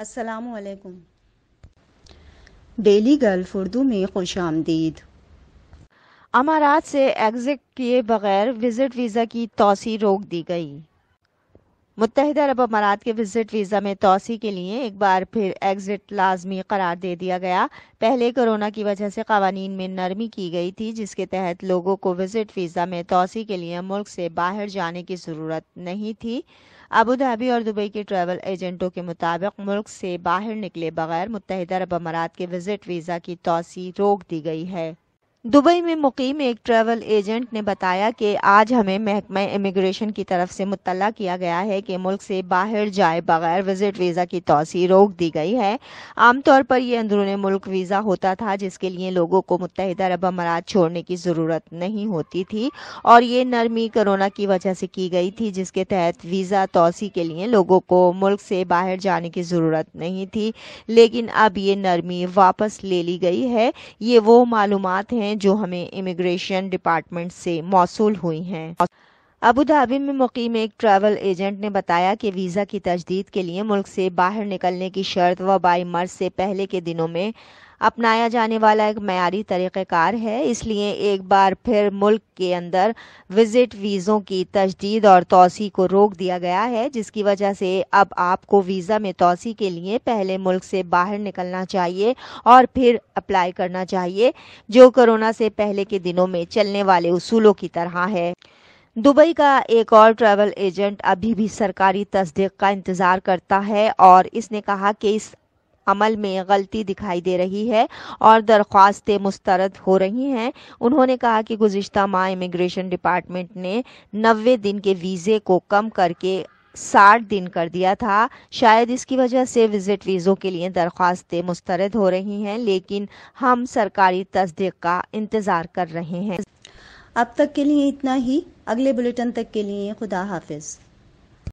असलकुम daily gulf Urdu में खुश आमदीद अमारात से एग्ज़िट किए बगैर विज़िट वीज़ा की तोसी रोक दी गई मुतहद अरब अमारात के विजिट वीज़ा में तोसी के लिए एक बार फिर एग्जिट लाजमी करार दे दिया गया पहले कोरोना की वजह से कवानीन में नरमी की गई थी जिसके तहत लोगों को विजिट वीज़ा में तोसी के लिए मुल्क से बाहर जाने की ज़रूरत नहीं थी अबू धाबी और दुबई के ट्रैवल एजेंटों के मुताबिक मुल्क से बाहर निकले बगैर मुतहद अरब अमारात के विजिट वीज़ा की तोसी रोक दी गई है दुबई में मुकीम एक ट्रैवल एजेंट ने बताया कि आज हमें महकमा इमिग्रेशन की तरफ से मुतला किया गया है कि मुल्क से बाहर जाए बगैर विजिट वीज़ा की तोसी रोक दी गई है आमतौर पर यह अंदरून मुल्क वीज़ा होता था जिसके लिए लोगों को मुतहद अरब अमारात छोड़ने की ज़रूरत नहीं होती थी और ये नरमी करोना की वजह से की गई थी जिसके तहत वीज़ा तोसी के लिए लोगों को मुल्क से बाहर जाने की ज़रूरत नहीं थी लेकिन अब ये नरमी वापस ले ली गई है ये वो मालूम हैं हैं जो हमें इमिग्रेशन डिपार्टमेंट से मौसू हुई हैं अबू धाबी में मुकीम एक ट्रैवल एजेंट ने बताया कि वीज़ा की तजदीद के लिए मुल्क से बाहर निकलने की शर्त व बाई मर्ज से पहले के दिनों में अपनाया जाने वाला एक मैारी तरीक़ार है इसलिए एक बार फिर मुल्क के अंदर विज़िट वीज़ों की तजदीद और तोसी को रोक दिया गया है जिसकी वजह से अब आपको वीज़ा में तोसी के लिए पहले मुल्क से बाहर निकलना चाहिए और फिर अप्लाई करना चाहिए जो कोरोना से पहले के दिनों में चलने वाले उसूलों की तरह है दुबई का एक और ट्रैवल एजेंट अभी भी सरकारी तस्दीक का इंतज़ार करता है और इसने कहा कि इस अमल में गलती दिखाई दे रही है और दरख्वास्तें मुस्तरद हो रही हैं उन्होंने कहा कि गुज्त माह इमिग्रेशन डिपार्टमेंट ने नबे दिन के वीज़े को कम करके साठ दिन कर दिया था शायद इसकी वजह से विजिट वीज़ों के लिए दरख्वास्तें मुस्तरद हो रही हैं लेकिन हम सरकारी तस्दीक का इंतज़ार कर रहे हैं अब तक के लिए इतना ही अगले बुलेटिन तक के लिए खुदा हाफिज़